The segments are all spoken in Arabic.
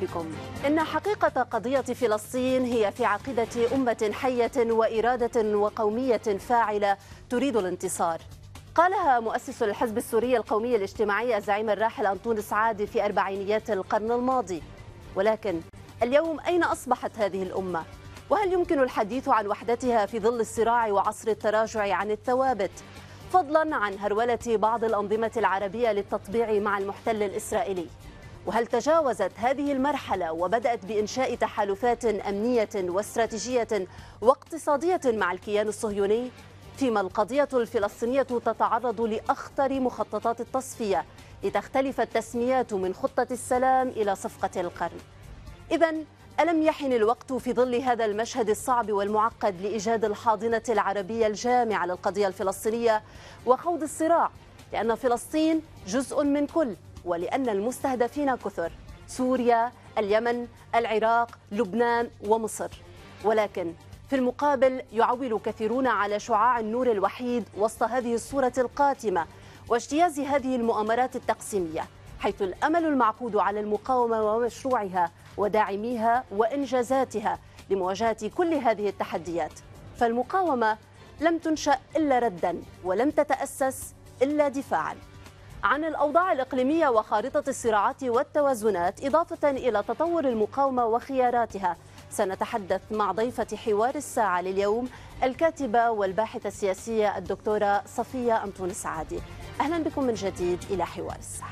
بكم إن حقيقة قضية فلسطين هي في عقيدة أمة حية وإرادة وقومية فاعلة تريد الانتصار قالها مؤسس الحزب السوري القومي الاجتماعي الزعيم الراحل أنطون سعاد في أربعينيات القرن الماضي ولكن اليوم أين أصبحت هذه الأمة؟ وهل يمكن الحديث عن وحدتها في ظل الصراع وعصر التراجع عن الثوابت؟ فضلا عن هرولة بعض الأنظمة العربية للتطبيع مع المحتل الإسرائيلي وهل تجاوزت هذه المرحلة وبدأت بإنشاء تحالفات أمنية واستراتيجية واقتصادية مع الكيان الصهيوني؟ فيما القضية الفلسطينية تتعرض لأخطر مخططات التصفية لتختلف التسميات من خطة السلام إلى صفقة القرن إذا ألم يحن الوقت في ظل هذا المشهد الصعب والمعقد لإيجاد الحاضنة العربية الجامعة للقضية الفلسطينية وخوض الصراع لأن فلسطين جزء من كل ولأن المستهدفين كثر سوريا، اليمن، العراق، لبنان ومصر ولكن في المقابل يعول كثيرون على شعاع النور الوحيد وسط هذه الصورة القاتمة واجتياز هذه المؤامرات التقسيمية حيث الأمل المعقود على المقاومة ومشروعها وداعميها وإنجازاتها لمواجهة كل هذه التحديات فالمقاومة لم تنشأ إلا ردا ولم تتأسس إلا دفاعا عن الأوضاع الإقليمية وخارطة الصراعات والتوازنات إضافة إلى تطور المقاومة وخياراتها سنتحدث مع ضيفة حوار الساعة لليوم الكاتبة والباحثة السياسية الدكتورة صفية أنطون سعادي أهلا بكم من جديد إلى حوار الساعة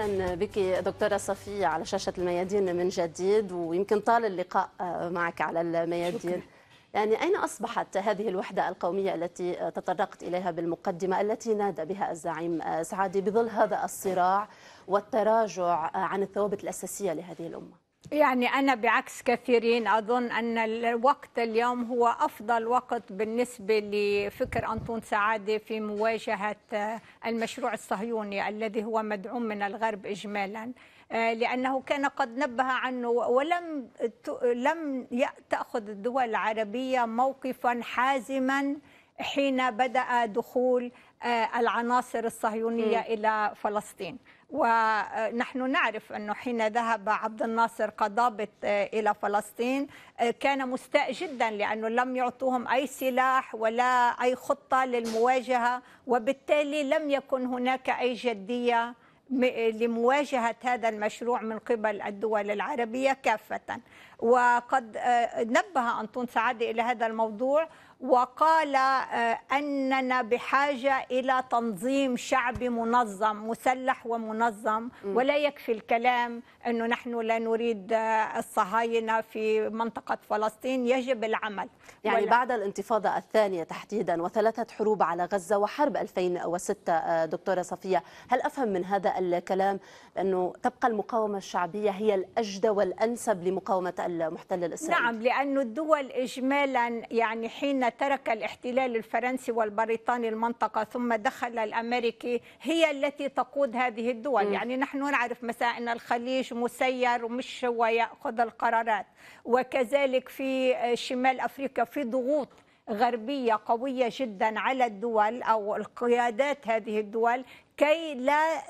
اهلا بك دكتوره صفيه على شاشه الميادين من جديد ويمكن طال اللقاء معك على الميادين شكرا. يعني أين أصبحت هذه الوحدة القومية التي تطرقت إليها بالمقدمة التي نادى بها الزعيم سعادي بظل هذا الصراع والتراجع عن الثوابت الأساسية لهذه الأمة يعني أنا بعكس كثيرين أظن أن الوقت اليوم هو أفضل وقت بالنسبة لفكر أنطون سعادة في مواجهة آه، المشروع الصهيوني الذي هو مدعوم من الغرب إجمالاً آه، لانه كان قد نبه عنه ولم لم تاخذ الدول العربيه موقفا حازما حين بدأ دخول آه، العناصر الصهيونية م. إلى فلسطين ونحن نعرف أنه حين ذهب عبد الناصر كضابط آه، إلى فلسطين آه، كان مستاء جدا لأنه لم يعطوهم أي سلاح ولا أي خطة للمواجهة وبالتالي لم يكن هناك أي جدية لمواجهة هذا المشروع من قبل الدول العربية كافة وقد نبه أنطون سعادة إلى هذا الموضوع وقال آه، أننا بحاجة إلى تنظيم شعبي منظم مسلح ومنظم ولا يكفي الكلام أنه نحن لا نريد آه، الصهاينة في منطقة فلسطين يجب العمل يعني ولا. بعد الانتفاضة الثانية تحديدا وثلاثة حروب على غزة وحرب 2006 آه، دكتورة صفية هل أفهم من هذا الكلام لأنه تبقى المقاومة الشعبية هي الأجدى والأنسب لمقاومة المحتل الإسرائيلي نعم لأن الدول إجمالا يعني حين ترك الاحتلال الفرنسي والبريطاني المنطقة ثم دخل الأمريكي هي التي تقود هذه الدول م. يعني نحن نعرف مثلا أن الخليج مسير ومش هو يأخذ القرارات وكذلك في شمال أفريقيا في ضغوط غربية قوية جدا على الدول أو القيادات هذه الدول كي لا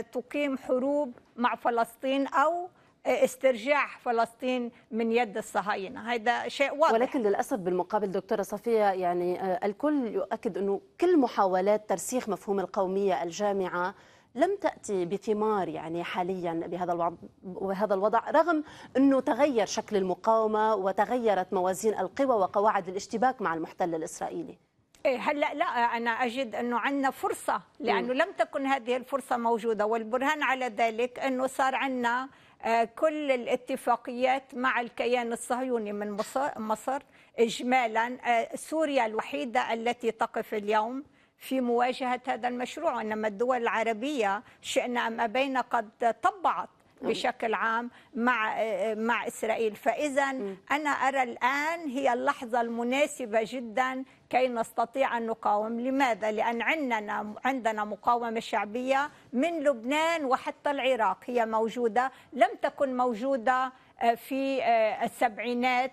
تقيم حروب مع فلسطين او استرجاع فلسطين من يد الصهاينه هذا شيء واضح ولكن للاسف بالمقابل دكتوره صفيه يعني آه، الكل يؤكد انه كل محاولات ترسيخ مفهوم القوميه الجامعه لم تأتي بثمار يعني حاليا بهذا الوضع وهذا الوضع رغم انه تغير شكل المقاومه وتغيرت موازين القوى وقواعد الاشتباك مع المحتل الاسرائيلي. إيه هلا لا انا اجد انه عندنا فرصه لانه لم تكن هذه الفرصه موجوده والبرهان على ذلك انه صار عندنا آه، كل الاتفاقيات مع الكيان الصهيوني من مصر اجمالا آه، سوريا الوحيده التي تقف اليوم في مواجهه هذا المشروع انما الدول العربيه شئنا ام ابينا قد طبعت نعم. بشكل عام مع آه، مع اسرائيل فاذا انا ارى الان هي اللحظه المناسبه جدا كي نستطيع أن نقاوم لماذا؟ لأن عندنا عندنا مقاومة شعبية من لبنان وحتى العراق هي موجودة لم تكن موجودة آه، في آه، السبعينات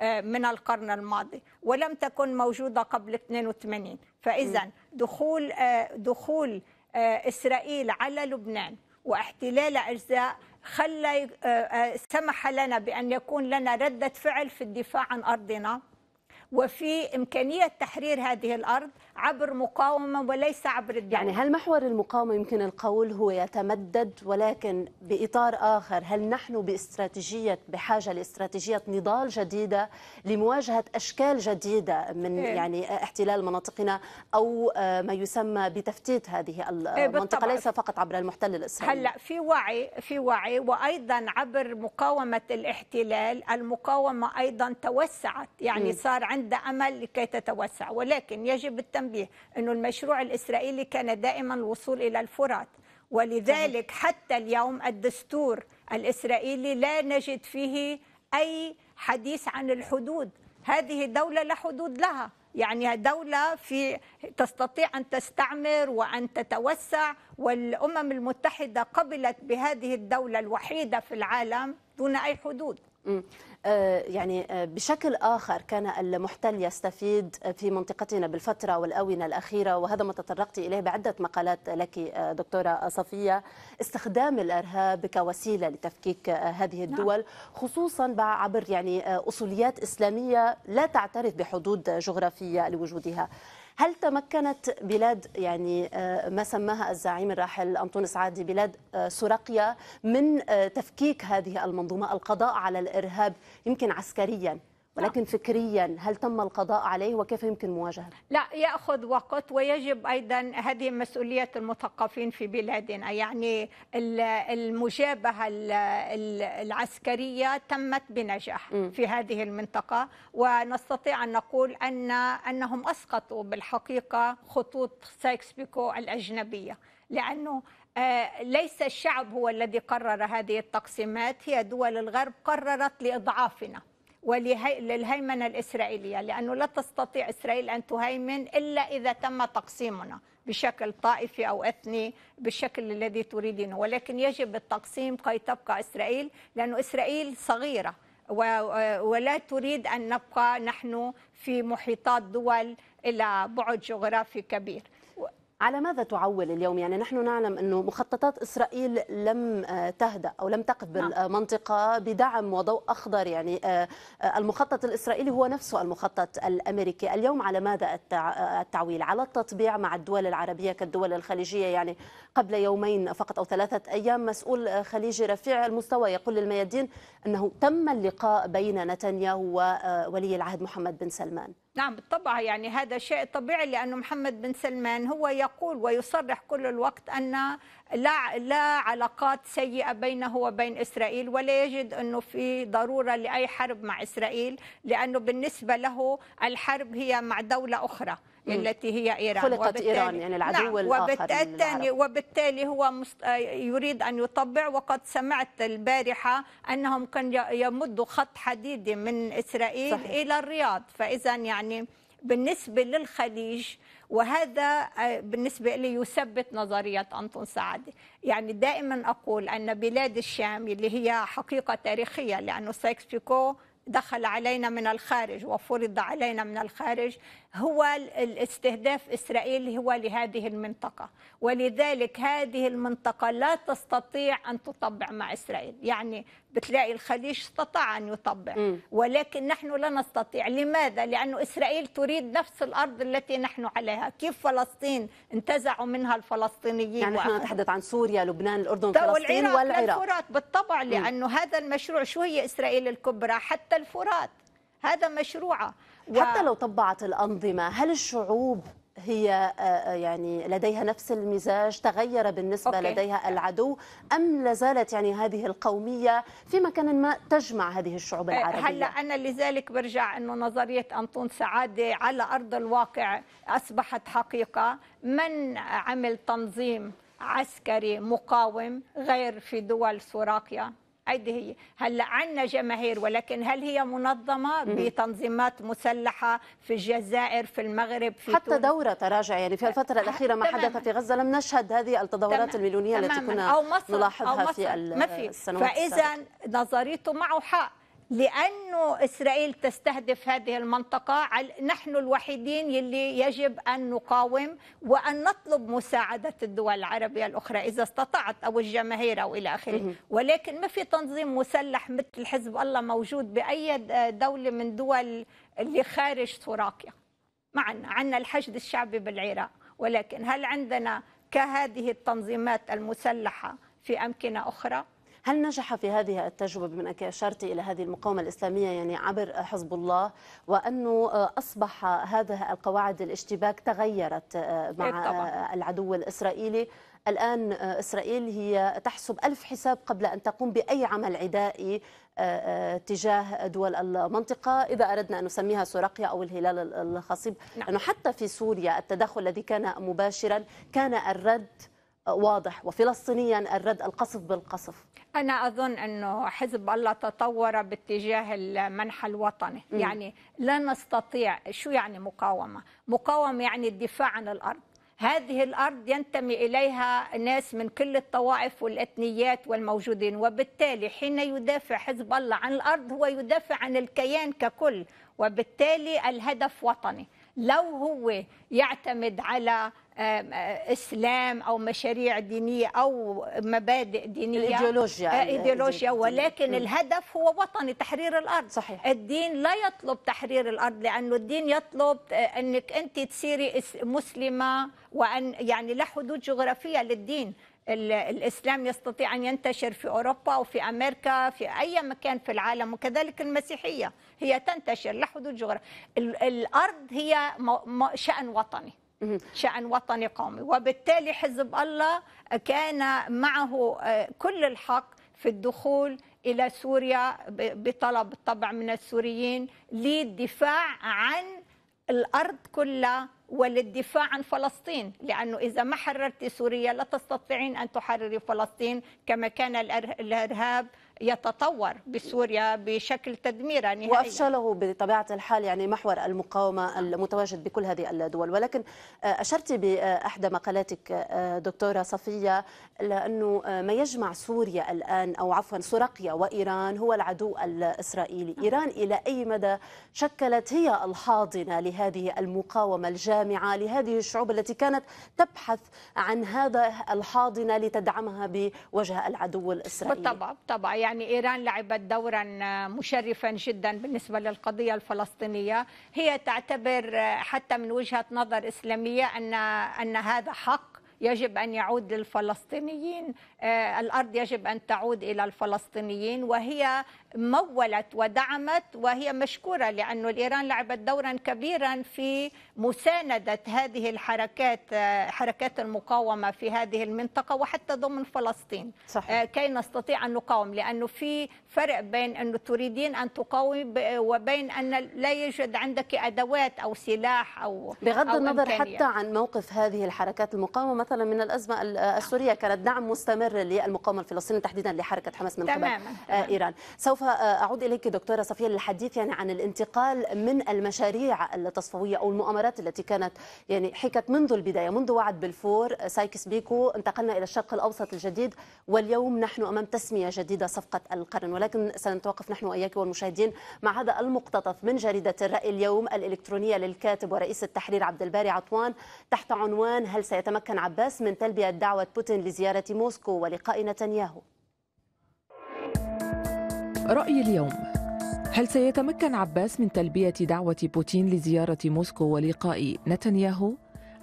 آه، من القرن الماضي ولم تكن موجودة قبل 82 فإذا دخول دخول إسرائيل على لبنان واحتلال أجزاء خلى سمح لنا بأن يكون لنا ردة فعل في الدفاع عن أرضنا وفي إمكانية تحرير هذه الأرض عبر مقاومه وليس عبر الدولة. يعني هل محور المقاومه يمكن القول هو يتمدد ولكن باطار اخر هل نحن باستراتيجيه بحاجه لاستراتيجيه نضال جديده لمواجهه اشكال جديده من إيه؟ يعني احتلال مناطقنا او آه، ما يسمى بتفتيت هذه المنطقه إيه ليس فقط عبر المحتل الاسرائيلي هلا في وعي في وعي وايضا عبر مقاومه الاحتلال المقاومه ايضا توسعت يعني صار عندها امل لكي تتوسع ولكن يجب التم تتكلم به أنه المشروع الإسرائيلي كان دائما الوصول إلى الفرات ولذلك حتى اليوم الدستور الإسرائيلي لا نجد فيه أي حديث عن الحدود هذه دولة لا حدود لها يعني دولة في تستطيع أن تستعمر وأن تتوسع والأمم المتحدة قبلت بهذه الدولة الوحيدة في العالم دون أي حدود آه، يعني آه، بشكل آخر كان المحتل يستفيد في منطقتنا بالفترة والأونة الأخيرة وهذا ما تطرقت إليه بعدة مقالات لك آه، دكتورة صفية استخدام الإرهاب كوسيلة لتفكيك هذه نعم. الدول خصوصا عبر يعني أصوليات إسلامية لا تعترف بحدود جغرافية لوجودها هل تمكنت بلاد يعني آه، ما سماها الزعيم الراحل انطونس عادي بلاد آه، سرقيا من آه، تفكيك هذه المنظومة القضاء على الإرهاب يمكن عسكريا نعم. ولكن لا. فكريا هل تم القضاء عليه وكيف يمكن مواجهته؟ لا ياخذ وقت ويجب ايضا هذه مسؤوليه المثقفين في بلادنا يعني المجابهه العسكريه تمت بنجاح م. في هذه المنطقه ونستطيع ان نقول ان انهم اسقطوا بالحقيقه خطوط سايكس بيكو الاجنبيه لانه آه، ليس الشعب هو الذي قرر هذه التقسيمات هي دول الغرب قررت لاضعافنا وللهيمنة الإسرائيلية لأنه لا تستطيع إسرائيل أن تهيمن إلا إذا تم تقسيمنا بشكل طائفي أو إثني بالشكل الذي تريدينه ولكن يجب التقسيم كي تبقى إسرائيل لأن إسرائيل صغيرة ولا تريد أن نبقى نحن في محيطات دول إلى بعد جغرافي كبير على ماذا تعول اليوم يعني نحن نعلم أنه مخططات إسرائيل لم آه، تهدأ أو لم تقف نعم. بالمنطقة بدعم وضوء أخضر يعني آه، آه، المخطط الإسرائيلي هو نفسه المخطط الأمريكي اليوم على ماذا التعويل على التطبيع مع الدول العربية كالدول الخليجية يعني قبل يومين فقط أو ثلاثة أيام مسؤول خليجي رفيع المستوى يقول للميادين أنه تم اللقاء بين نتنياهو وولي العهد محمد بن سلمان نعم بالطبع يعني هذا شيء طبيعي لأن محمد بن سلمان هو يقول ويصرح كل الوقت أن لا لا علاقات سيئه بينه وبين اسرائيل ولا يجد انه في ضروره لاي حرب مع اسرائيل لانه بالنسبه له الحرب هي مع دوله اخرى التي هي إيران خلقت إيران يعني العدو نعم وبالتالي, وبالتالي هو يريد أن يطبع وقد سمعت البارحة أنهم كان يمدوا خط حديدي من إسرائيل صحيح. إلى الرياض فإذا يعني بالنسبة للخليج وهذا آه، بالنسبة لي يثبت نظرية أنطون سعد يعني دائما أقول أن بلاد الشام اللي هي حقيقة تاريخية لأنه سايكس بيكو دخل علينا من الخارج وفرض علينا من الخارج هو الاستهداف إسرائيل هو لهذه المنطقة ولذلك هذه المنطقة لا تستطيع أن تطبع مع إسرائيل يعني بتلاقي الخليج استطاع أن يطبع ولكن نحن لا نستطيع لماذا؟ لأن إسرائيل تريد نفس الأرض التي نحن عليها كيف فلسطين انتزعوا منها الفلسطينيين يعني نحن نتحدث عن سوريا لبنان الأردن فلسطين والعراق, والعراق. الفرات بالطبع لأنه هذا المشروع شو هي إسرائيل الكبرى حتى الفرات هذا مشروعه حتى لو طبعت الأنظمة هل الشعوب هي يعني لديها نفس المزاج تغير بالنسبة أوكي. لديها العدو أم لازالت يعني هذه القومية في مكان ما تجمع هذه الشعوب آه، العربية هلا أنا لذلك برجع أنه نظرية أنطون سعادة على أرض الواقع أصبحت حقيقة من عمل تنظيم عسكري مقاوم غير في دول سوراقيا هيدي هي هلا عندنا جماهير ولكن هل هي منظمة بتنظيمات مسلحة في الجزائر في المغرب في حتى دورة تراجع يعني في الفترة الأخيرة ما حدث في غزة لم نشهد هذه التظاهرات المليونية التي كنا أو مصر نلاحظها أو مصر في السنوات فإذا نظريته معه حق لأنه إسرائيل تستهدف هذه المنطقة نحن الوحيدين يلي يجب أن نقاوم وأن نطلب مساعدة الدول العربية الأخرى إذا استطعت أو الجماهير أو إلى آخره ولكن ما في تنظيم مسلح مثل حزب الله موجود بأي دولة من دول اللي خارج سوراكيا معنا عندنا الحشد الشعبي بالعراق ولكن هل عندنا كهذه التنظيمات المسلحة في أمكنة أخرى؟ هل نجح في هذه التجربة بما أنك أشرت إلى هذه المقاومة الإسلامية يعني عبر حزب الله وأنه أصبح هذه القواعد الاشتباك تغيرت آه، مع طبعا. آه، العدو الإسرائيلي الآن آه، إسرائيل هي تحسب ألف حساب قبل أن تقوم بأي عمل عدائي تجاه دول المنطقة إذا أردنا أن نسميها سورقيا أو الهلال الخصيب نعم. لأنه حتى في سوريا التدخل الذي كان مباشرا كان الرد واضح وفلسطينيا الرد القصف بالقصف أنا أظن أنه حزب الله تطور باتجاه المنحى الوطني م. يعني لا نستطيع شو يعني مقاومة مقاومة يعني الدفاع عن الأرض هذه الأرض ينتمي إليها ناس من كل الطوائف والإثنيات والموجودين وبالتالي حين يدافع حزب الله عن الأرض هو يدافع عن الكيان ككل وبالتالي الهدف وطني لو هو يعتمد على آه، اسلام او مشاريع دينيه او مبادئ دينيه الايديولوجيا آه، ايديولوجيا ولكن الهدف هو وطني تحرير الارض صحيح. الدين لا يطلب تحرير الارض لانه الدين يطلب آه، انك انت تصيري مسلمه وان يعني لا حدود جغرافيه للدين الإسلام يستطيع أن ينتشر في أوروبا وفي أمريكا في أي مكان في العالم وكذلك المسيحية هي تنتشر لا حدود جغرافية الأرض هي شأن وطني شأن وطني قومي وبالتالي حزب الله كان معه آه، كل الحق في الدخول إلى سوريا بطلب الطبع من السوريين للدفاع عن الأرض كلها وللدفاع عن فلسطين لأنه إذا ما حررت سوريا لا تستطيعين أن تحرري فلسطين كما كان الإرهاب يتطور بسوريا بشكل تدمير نهائيا وأفشله بطبيعة الحال يعني محور المقاومة المتواجد بكل هذه الدول ولكن آه، أشرت بأحدى مقالاتك آه، دكتورة صفية لأنه آه، ما يجمع سوريا الآن أو عفوا سرقيا وإيران هو العدو الإسرائيلي نعم. إيران إلى أي مدى شكلت هي الحاضنة لهذه المقاومة الجامعة لهذه الشعوب التي كانت تبحث عن هذا الحاضنة لتدعمها بوجه العدو الإسرائيلي بالطبع يعني يعني إيران لعبت دورا آه، مشرفا جدا بالنسبة للقضية الفلسطينية هي تعتبر آه، حتى من وجهة نظر إسلامية أن, أن هذا حق يجب أن يعود للفلسطينيين آه، الأرض يجب أن تعود إلى الفلسطينيين وهي مولت ودعمت وهي مشكورة لأن إيران لعبت دورا كبيرا في مساندة هذه الحركات حركات المقاومة في هذه المنطقة وحتى ضمن فلسطين صحيح. آه، كي نستطيع أن نقاوم لأنه في فرق بين أنه تريدين أن تقاوم وبين أن لا يوجد عندك أدوات أو سلاح أو بغض أو النظر إمكانية. حتى عن موقف هذه الحركات المقاومة مثلا من الأزمة السورية كانت دعم مستمر للمقاومة الفلسطينية تحديدا لحركة حماس من قبل آه، إيران سوف صفاء أعود إليك دكتورة صفية للحديث يعني عن الانتقال من المشاريع التصفوية أو المؤامرات التي كانت يعني حكت منذ البداية منذ وعد بالفور سايكس بيكو انتقلنا إلى الشرق الأوسط الجديد واليوم نحن أمام تسمية جديدة صفقة القرن ولكن سنتوقف نحن وإياك والمشاهدين مع هذا المقتطف من جريدة الرأي اليوم الإلكترونية للكاتب ورئيس التحرير عبد الباري عطوان تحت عنوان هل سيتمكن عباس من تلبية دعوة بوتين لزيارة موسكو ولقاء نتنياهو رأي اليوم هل سيتمكن عباس من تلبية دعوة بوتين لزيارة موسكو ولقاء نتنياهو؟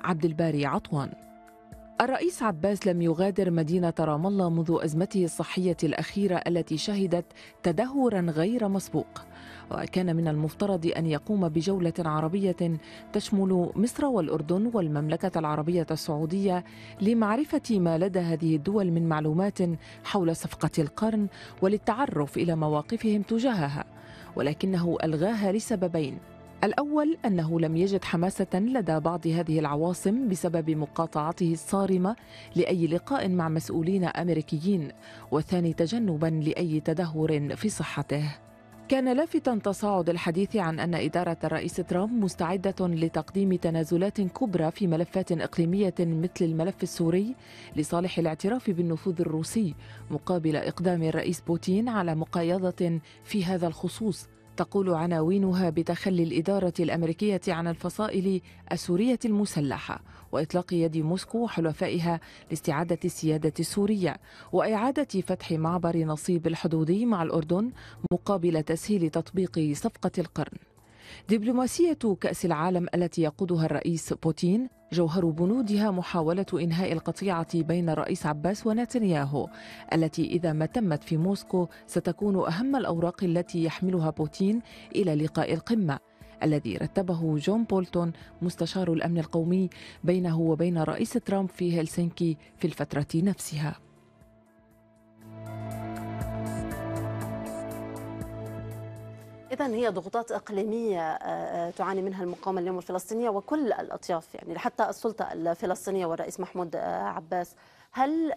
عبد الباري عطوان الرئيس عباس لم يغادر مدينة رام الله منذ أزمته الصحية الأخيرة التي شهدت تدهورا غير مسبوق وكان من المفترض أن يقوم بجولة عربية تشمل مصر والأردن والمملكة العربية السعودية لمعرفة ما لدى هذه الدول من معلومات حول صفقة القرن وللتعرف إلى مواقفهم تجاهها ولكنه ألغاها لسببين الأول أنه لم يجد حماسة لدى بعض هذه العواصم بسبب مقاطعته الصارمة لأي لقاء مع مسؤولين أمريكيين والثاني تجنبا لأي تدهور في صحته كان لافتا تصاعد الحديث عن أن إدارة الرئيس ترامب مستعدة لتقديم تنازلات كبرى في ملفات إقليمية مثل الملف السوري لصالح الاعتراف بالنفوذ الروسي مقابل إقدام الرئيس بوتين على مقايضة في هذا الخصوص تقول عناوينها بتخلي الإدارة الأمريكية عن الفصائل السورية المسلحة وإطلاق يد موسكو وحلفائها لاستعادة السيادة السورية وإعادة فتح معبر نصيب الحدودي مع الأردن مقابل تسهيل تطبيق صفقة القرن دبلوماسية كأس العالم التي يقودها الرئيس بوتين جوهر بنودها محاولة إنهاء القطيعة بين الرئيس عباس ونتنياهو التي إذا ما تمت في موسكو ستكون أهم الأوراق التي يحملها بوتين إلى لقاء القمة الذي رتبه جون بولتون مستشار الأمن القومي بينه وبين الرئيس ترامب في هلسنكي في الفترة نفسها إذا هي ضغوطات إقليمية آه، آه، تعاني منها المقاومة اليوم الفلسطينية وكل الأطياف يعني حتى السلطة الفلسطينية والرئيس محمود آه، عباس هل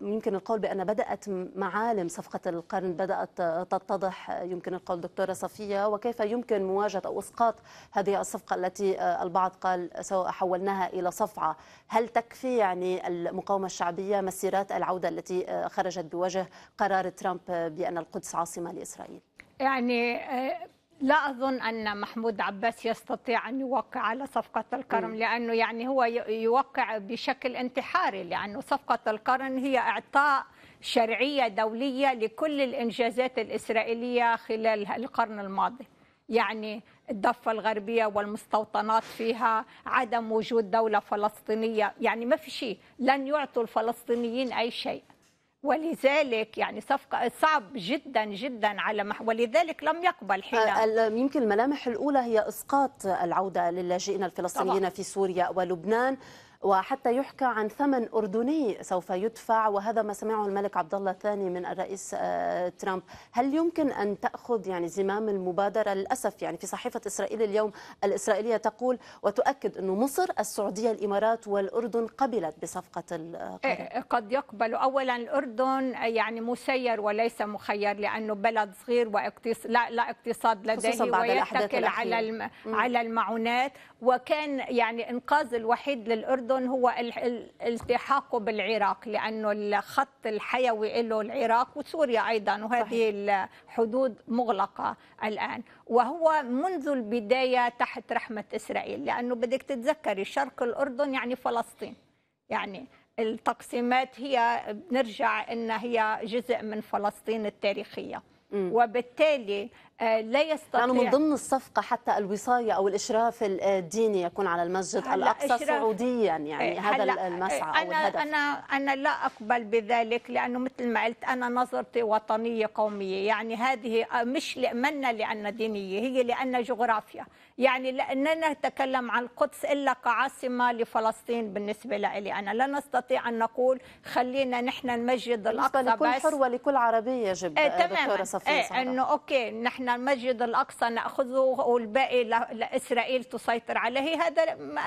يمكن القول بأن بدأت معالم صفقة القرن بدأت تتضح يمكن القول دكتورة صفية وكيف يمكن مواجهة أو إسقاط هذه الصفقة التي البعض قال سواء حولناها إلى صفعة هل تكفي يعني المقاومة الشعبية مسيرات العودة التي خرجت بوجه قرار ترامب بأن القدس عاصمة لإسرائيل يعني آه، لا أظن أن محمود عباس يستطيع أن يوقع على صفقة القرن إيه. لأنه يعني هو يوقع بشكل انتحاري لأنه صفقة القرن هي إعطاء شرعية دولية لكل الإنجازات الإسرائيلية خلال القرن الماضي يعني الضفة الغربية والمستوطنات فيها عدم وجود دولة فلسطينية يعني ما في شيء لن يعطوا الفلسطينيين أي شيء ولذلك يعني صفقة صعب جدا جدا على مح... ولذلك لم يقبل آه، حين يمكن الملامح الأولى هي إسقاط العودة للاجئين الفلسطينيين طبعا. في سوريا ولبنان وحتى يحكى عن ثمن أردني سوف يدفع وهذا ما سمعه الملك عبد الله الثاني من الرئيس آه، ترامب هل يمكن أن تأخذ يعني زمام المبادرة للأسف يعني في صحيفة إسرائيل اليوم الإسرائيلية تقول وتؤكد أن مصر السعودية الإمارات والأردن قبلت بصفقة القرار إيه، إيه، قد يقبل أولا الأردن آه، يعني مسير وليس مخير لأنه بلد صغير واقتص... لا, لا اقتصاد لديه ويتكل على الم... على المعونات وكان يعني إنقاذ الوحيد للأردن الأردن هو التحاقه بالعراق لأنه الخط الحيوي له العراق وسوريا أيضا وهذه صحيح. الحدود مغلقة الآن وهو منذ البداية تحت رحمة إسرائيل لأنه بدك تتذكري شرق الأردن يعني فلسطين يعني التقسيمات هي بنرجع أنها هي جزء من فلسطين التاريخية م. وبالتالي آه، لا يستطيع يعني من ضمن الصفقة حتى الوصاية أو الإشراف الديني يكون على المسجد الأقصى سعوديا إيه، يعني هذا المسعى أو إيه، الهدف أنا, أنا لا أقبل بذلك لأنه مثل ما قلت أنا نظرتي وطنية قومية يعني هذه مش لأمنا لأن دينية هي لأن جغرافيا يعني لأننا نتكلم عن القدس إلا كعاصمة لفلسطين بالنسبة لي أنا لا نستطيع أن نقول خلينا نحن المسجد الأقصى بس لكل حر ولكل عربية يجب ايه دكتورة صفين ايه أنه أوكي نحن المسجد الأقصى نأخذه والباقي لإسرائيل تسيطر عليه هذا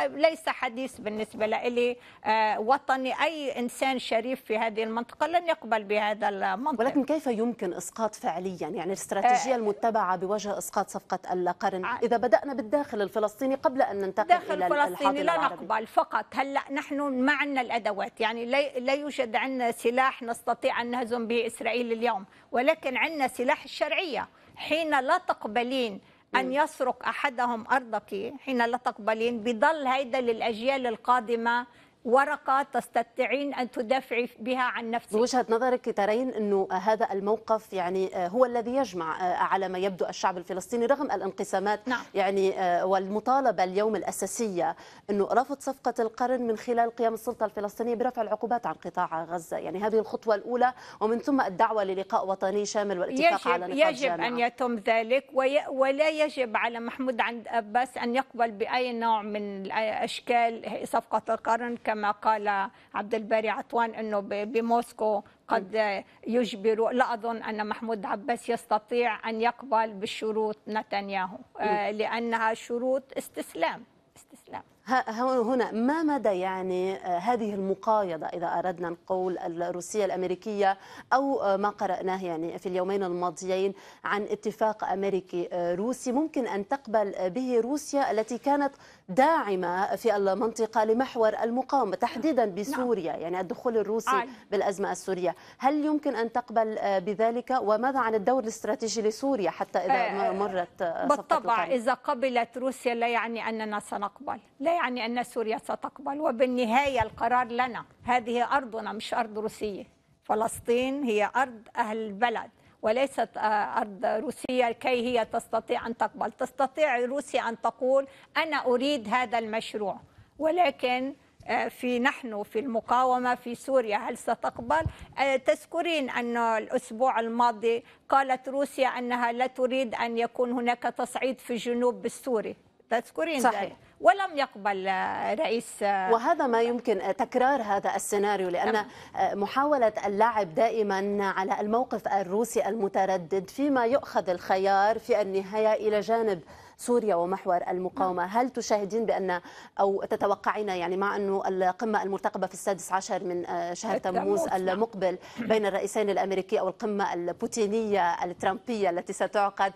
ليس حديث بالنسبة لي آه، وطني أي إنسان شريف في هذه المنطقة لن يقبل بهذا المنطق ولكن كيف يمكن إسقاط فعليا يعني الاستراتيجية إيه المتبعة بوجه إسقاط صفقة القرن آه. إذا بدأنا بالداخل الفلسطيني قبل أن ننتقل داخل إلى الفلسطيني لا العربي. نقبل فقط هلأ نحن ما عندنا الأدوات يعني لا يوجد عندنا سلاح نستطيع أن نهزم به إسرائيل اليوم ولكن عندنا سلاح الشرعية حين لا تقبلين أن يسرق أحدهم أرضك حين لا تقبلين بضل هيدا للأجيال القادمة ورقة تستطيعين أن تدافعي بها عن نفسك بوجهة نظرك ترين أنه هذا الموقف يعني آه، هو الذي يجمع آه، على ما يبدو الشعب الفلسطيني رغم الانقسامات نعم. يعني آه، والمطالبة اليوم الأساسية أنه رفض صفقة القرن من خلال قيام السلطة الفلسطينية برفع العقوبات عن قطاع غزة يعني هذه الخطوة الأولى ومن ثم الدعوة للقاء وطني شامل والاتفاق يجب على نقاط يجب جامعة. أن يتم ذلك ولا يجب على محمود عباس أن يقبل بأي نوع من أشكال صفقة القرن كما قال عبد الباري عطوان انه بموسكو قد يجبر لا اظن ان محمود عباس يستطيع ان يقبل بشروط نتنياهو آه، لانها شروط استسلام استسلام هنا ما مدى يعني آه، هذه المقايضة إذا أردنا نقول الروسية الأمريكية أو آه، ما قرأناه يعني في اليومين الماضيين عن اتفاق أمريكي آه، روسي ممكن أن تقبل به روسيا التي كانت داعمة في المنطقة لمحور المقاومة تحديدا نعم. بسوريا يعني الدخول الروسي بالأزمة السورية هل يمكن أن تقبل بذلك وماذا عن الدور الاستراتيجي لسوريا حتى إذا مرت بالطبع إذا قبلت روسيا لا يعني أننا سنقبل لا يعني أن سوريا ستقبل وبالنهاية القرار لنا هذه أرضنا مش أرض روسية فلسطين هي أرض أهل البلد وليست آه، أرض روسية كي هي تستطيع أن تقبل تستطيع روسيا أن تقول أنا أريد هذا المشروع ولكن آه، في نحن في المقاومة في سوريا هل ستقبل؟ آه، تذكرين أن الأسبوع الماضي قالت روسيا أنها لا تريد أن يكون هناك تصعيد في الجنوب السوري تذكرين صحيح. ذلك ولم يقبل آه، رئيس آه، وهذا ما يمكن آه، تكرار هذا السيناريو لأن محاولة اللعب دائما على الموقف الروسي المتردد فيما يؤخذ الخيار في النهاية إلى جانب سوريا ومحور المقاومة نعم. هل تشاهدين بأن أو تتوقعين يعني مع أنه القمة المرتقبة في السادس عشر من شهر تموز نعم. المقبل بين الرئيسين الأمريكي أو القمة البوتينية الترامبية التي ستعقد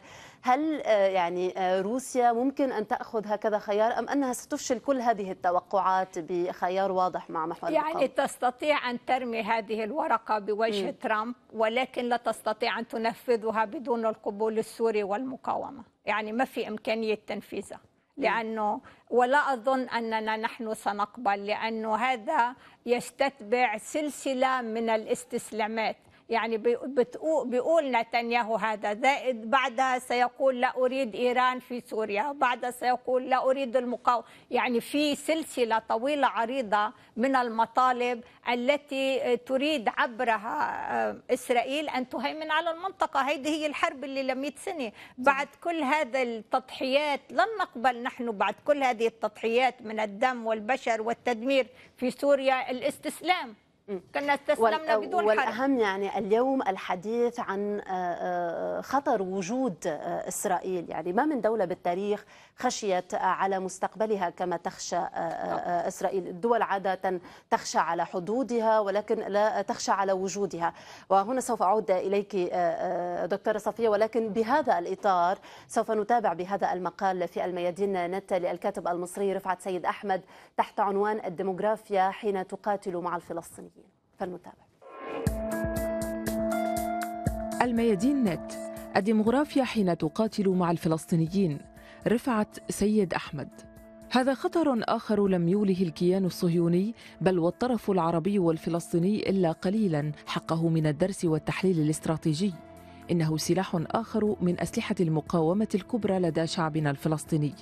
هل آه، يعني آه، روسيا ممكن أن تأخذ هكذا خيار أم أنها ستفشل كل هذه التوقعات بخيار واضح مع محور يعني المقام؟ تستطيع أن ترمي هذه الورقة بوجه م. ترامب ولكن لا تستطيع أن تنفذها بدون القبول السوري والمقاومة يعني ما في إمكانية تنفيذها لأنه ولا أظن أننا نحن سنقبل لأنه هذا يستتبع سلسلة من الاستسلامات يعني بيقول نتنياهو هذا زائد بعدها سيقول لا أريد إيران في سوريا بعدها سيقول لا أريد المقاومة يعني في سلسلة طويلة عريضة من المطالب التي تريد عبرها آه، إسرائيل أن تهيمن على المنطقة هذه هي الحرب اللي لميت سنة بعد كل هذا التضحيات لن نقبل نحن بعد كل هذه التضحيات من الدم والبشر والتدمير في سوريا الاستسلام كنا استسلمنا بدون حرب والأهم يعني اليوم الحديث عن آه، آه، خطر وجود آه، إسرائيل يعني ما من دولة بالتاريخ خشيت على مستقبلها كما تخشى آه، آه، آه، إسرائيل الدول عادة تخشى على حدودها ولكن لا تخشى على وجودها وهنا سوف أعود إليك دكتورة صفية ولكن بهذا الإطار سوف نتابع بهذا المقال في الميادين نتا للكاتب المصري رفعت سيد أحمد تحت عنوان الديموغرافيا حين تقاتل مع الفلسطينيين فلنتابع الميادين نت الديموغرافيا حين تقاتل مع الفلسطينيين رفعت سيد أحمد هذا خطر آخر لم يوله الكيان الصهيوني بل والطرف العربي والفلسطيني إلا قليلا حقه من الدرس والتحليل الاستراتيجي إنه سلاح آخر من أسلحة المقاومة الكبرى لدى شعبنا الفلسطيني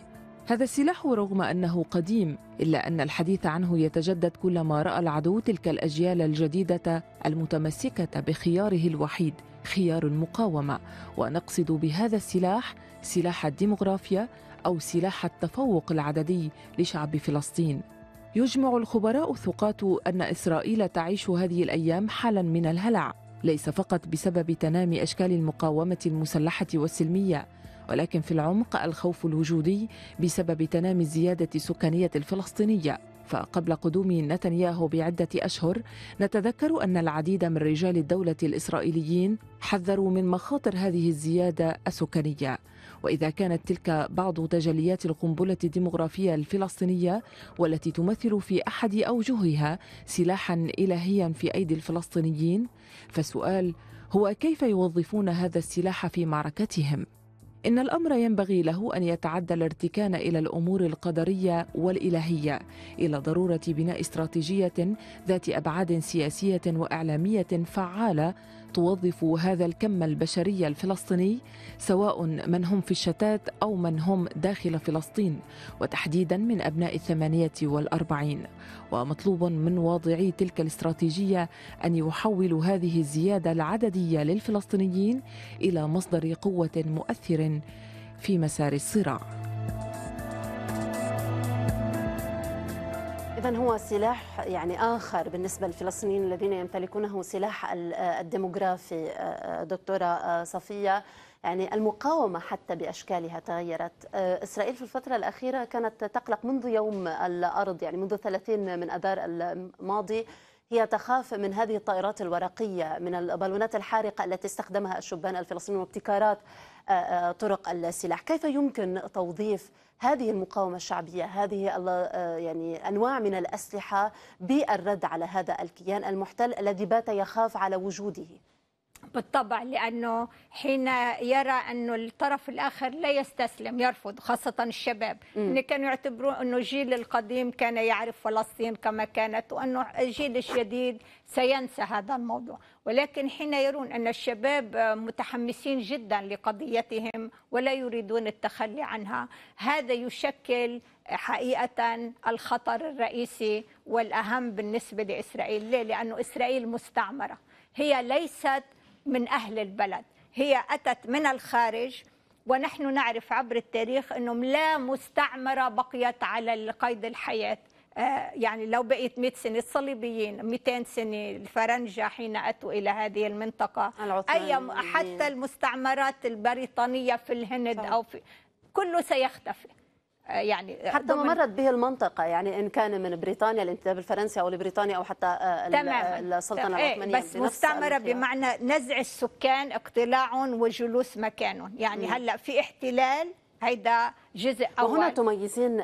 هذا السلاح رغم انه قديم الا ان الحديث عنه يتجدد كلما راى العدو تلك الاجيال الجديده المتمسكه بخياره الوحيد خيار المقاومه ونقصد بهذا السلاح سلاح الديمغرافيا أو سلاح التفوق العددي لشعب فلسطين يجمع الخبراء الثقات أن إسرائيل تعيش هذه الأيام حالا من الهلع ليس فقط بسبب تنامي أشكال المقاومة المسلحة والسلمية ولكن في العمق الخوف الوجودي بسبب تنامي الزيادة السكانية الفلسطينية فقبل قدوم نتنياهو بعدة أشهر نتذكر أن العديد من رجال الدولة الإسرائيليين حذروا من مخاطر هذه الزيادة السكانية وإذا كانت تلك بعض تجليات القنبلة الديمغرافية الفلسطينية والتي تمثل في أحد أوجهها سلاحا إلهيا في أيدي الفلسطينيين فالسؤال هو كيف يوظفون هذا السلاح في معركتهم؟ إن الأمر ينبغي له أن يتعدى الارتكان إلى الأمور القدرية والإلهية إلى ضرورة بناء استراتيجية ذات أبعاد سياسية وإعلامية فعالة توظف هذا الكم البشري الفلسطيني سواء من هم في الشتات أو من هم داخل فلسطين وتحديدا من أبناء الثمانية والأربعين ومطلوب من واضعي تلك الاستراتيجية أن يحولوا هذه الزيادة العددية للفلسطينيين إلى مصدر قوة مؤثر في مسار الصراع ايضا هو سلاح يعني اخر بالنسبه للفلسطينيين الذين يمتلكونه سلاح آه، الديموغرافي آه، آه، دكتوره صفيه يعني المقاومة حتى بأشكالها تغيرت إسرائيل في الفترة الأخيرة كانت تقلق منذ يوم الأرض يعني منذ 30 من أذار الماضي هي تخاف من هذه الطائرات الورقية من البالونات الحارقة التي استخدمها الشبان الفلسطينيين وابتكارات طرق السلاح كيف يمكن توظيف هذه المقاومة الشعبية هذه آه، يعني أنواع من الأسلحة بالرد على هذا الكيان المحتل الذي بات يخاف على وجوده بالطبع لانه حين يرى انه الطرف الاخر لا يستسلم يرفض خاصه الشباب ان كانوا يعتبروا انه الجيل القديم كان يعرف فلسطين كما كانت وانه الجيل الجديد سينسى هذا الموضوع ولكن حين يرون ان الشباب متحمسين جدا لقضيتهم ولا يريدون التخلي عنها هذا يشكل حقيقة الخطر الرئيسي والأهم بالنسبة لإسرائيل ليه؟ لأنه إسرائيل مستعمرة هي ليست من أهل البلد هي أتت من الخارج ونحن نعرف عبر التاريخ أنه لا مستعمرة بقيت على قيد الحياة آه، يعني لو بقيت 100 سنة الصليبيين 200 سنة الفرنجة حين أتوا إلى هذه المنطقة أي حتى المستعمرات البريطانية في الهند صح. أو في كله سيختفي آه، يعني آه، حتى ما مرت به المنطقه يعني ان كان من بريطانيا الانتداب الفرنسي او لبريطانيا او حتى آه، السلطنه إيه، العثمانيه بس مستعمره بمعنى نزع السكان اقتلاعهم وجلوس مكانهم يعني م. هلا في احتلال هيدا جزء أول وهنا تميزين